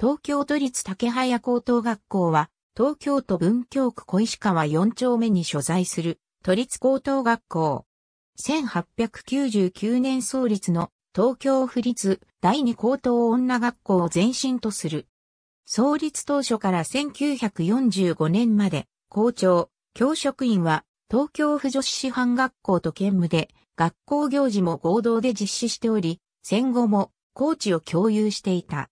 東京都立竹早高等学校は、東京都文京区小石川4丁目に所在する都立高等学校。1899年創立の東京府立第二高等女学校を前身とする。創立当初から1945年まで、校長、教職員は東京府女子師範学校と兼務で、学校行事も合同で実施しており、戦後もコーチを共有していた。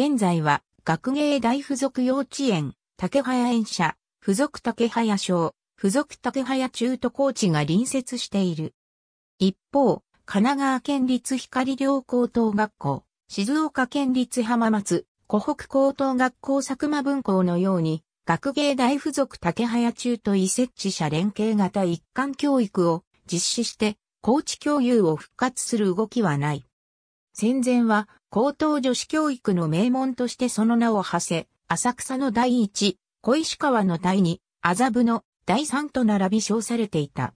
現在は学芸大附属幼稚園、竹早園舎、附属竹早小、附属竹早中と高知が隣接している。一方、神奈川県立光陵高等学校、静岡県立浜松、湖北高等学校佐久間分校のように、学芸大附属竹早中と移設置者連携型一貫教育を実施して、高知共有を復活する動きはない。戦前は高等女子教育の名門としてその名を馳せ、浅草の第一、小石川の第二、麻布の第三と並び称されていた。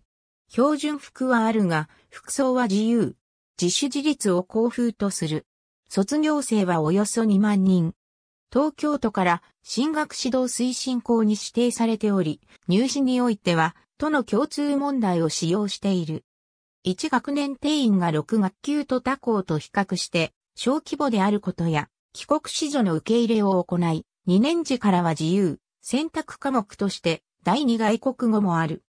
標準服はあるが、服装は自由。自主自立を校風とする。卒業生はおよそ2万人。東京都から進学指導推進校に指定されており、入試においては、都の共通問題を使用している。1学年定員が6学級と他校と比較して、小規模であることや、帰国子女の受け入れを行い、2年次からは自由、選択科目として、第二外国語もある。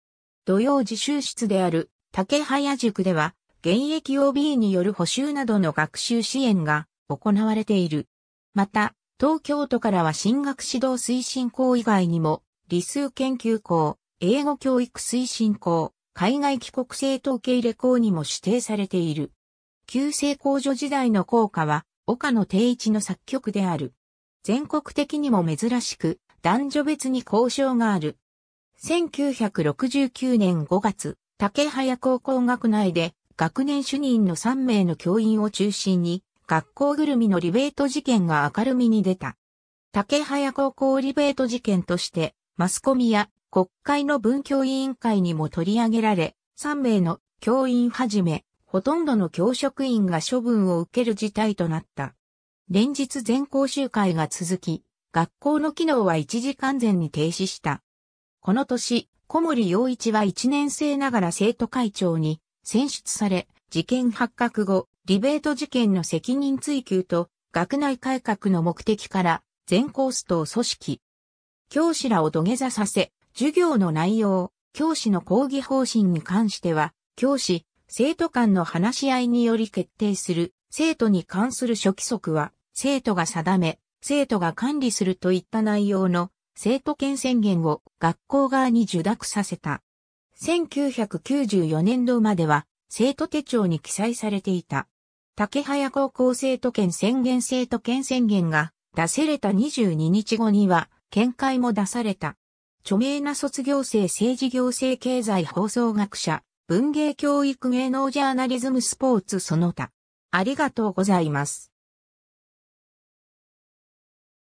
土曜自習室である、竹早塾では、現役 OB による補修などの学習支援が行われている。また、東京都からは進学指導推進校以外にも、理数研究校、英語教育推進校、海外帰国生統計レコーにも指定されている。旧制工女時代の効果は、岡野定一の作曲である。全国的にも珍しく、男女別に交渉がある。1969年5月、竹早高校学内で、学年主任の3名の教員を中心に、学校ぐるみのリベート事件が明るみに出た。竹早高校リベート事件として、マスコミや国会の文教委員会にも取り上げられ、3名の教員はじめ、ほとんどの教職員が処分を受ける事態となった。連日全校集会が続き、学校の機能は一時完全に停止した。この年、小森洋一は1年生ながら生徒会長に選出され、事件発覚後、リベート事件の責任追及と、学内改革の目的から、全コーストを組織。教師らを土下座させ、授業の内容、教師の講義方針に関しては、教師、生徒間の話し合いにより決定する、生徒に関する諸規則は、生徒が定め、生徒が管理するといった内容の生徒権宣言を学校側に受諾させた。1994年度までは生徒手帳に記載されていた。竹早高校生徒権宣言生徒権宣言が出せれた22日後には見解も出された。著名な卒業生政治行政経済放送学者、文芸教育芸能ジャーナリズムスポーツその他。ありがとうございます。